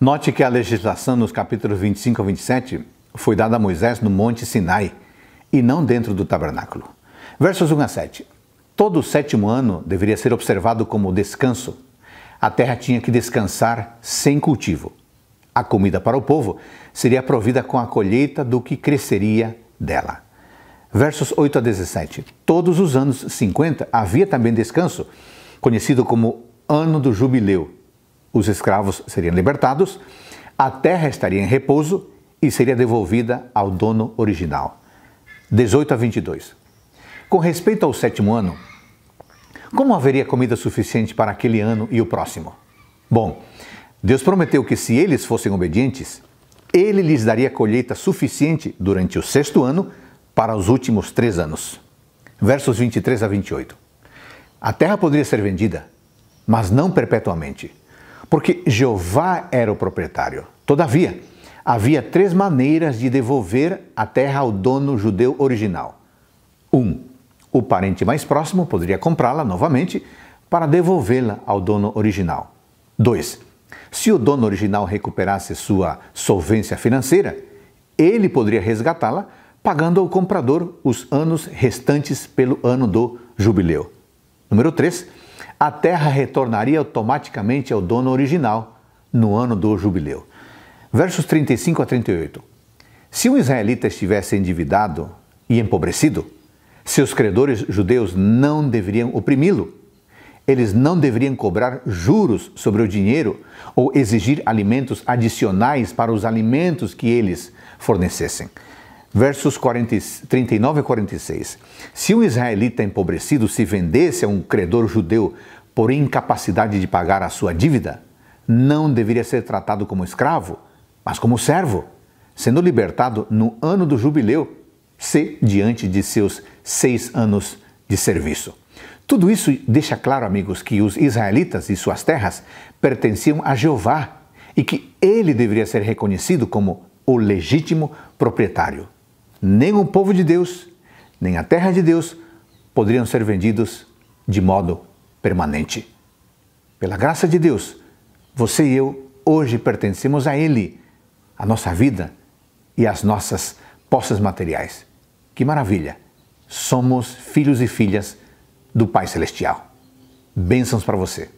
Note que a legislação nos capítulos 25 a 27 foi dada a Moisés no Monte Sinai e não dentro do tabernáculo. Versos 1 a 7. Todo o sétimo ano deveria ser observado como descanso. A terra tinha que descansar sem cultivo. A comida para o povo seria provida com a colheita do que cresceria dela. Versos 8 a 17. Todos os anos 50 havia também descanso, conhecido como ano do jubileu os escravos seriam libertados, a terra estaria em repouso e seria devolvida ao dono original. 18 a 22. Com respeito ao sétimo ano, como haveria comida suficiente para aquele ano e o próximo? Bom, Deus prometeu que se eles fossem obedientes, ele lhes daria colheita suficiente durante o sexto ano para os últimos três anos. Versos 23 a 28. A terra poderia ser vendida, mas não perpetuamente porque Jeová era o proprietário. Todavia, havia três maneiras de devolver a terra ao dono judeu original. Um, o parente mais próximo poderia comprá-la novamente para devolvê-la ao dono original. 2. Se o dono original recuperasse sua solvência financeira, ele poderia resgatá-la pagando ao comprador os anos restantes pelo ano do jubileu. Número 3 a terra retornaria automaticamente ao dono original no ano do jubileu. Versos 35 a 38. Se um israelita estivesse endividado e empobrecido, seus credores judeus não deveriam oprimi-lo. Eles não deveriam cobrar juros sobre o dinheiro ou exigir alimentos adicionais para os alimentos que eles fornecessem versos 40, 39 a 46. Se um israelita empobrecido se vendesse a um credor judeu por incapacidade de pagar a sua dívida, não deveria ser tratado como escravo, mas como servo, sendo libertado no ano do jubileu, se diante de seus seis anos de serviço. Tudo isso deixa claro, amigos, que os israelitas e suas terras pertenciam a Jeová e que ele deveria ser reconhecido como o legítimo proprietário nem o povo de Deus, nem a terra de Deus poderiam ser vendidos de modo permanente. Pela graça de Deus, você e eu hoje pertencemos a Ele, a nossa vida e as nossas posses materiais. Que maravilha! Somos filhos e filhas do Pai Celestial. Bênçãos para você.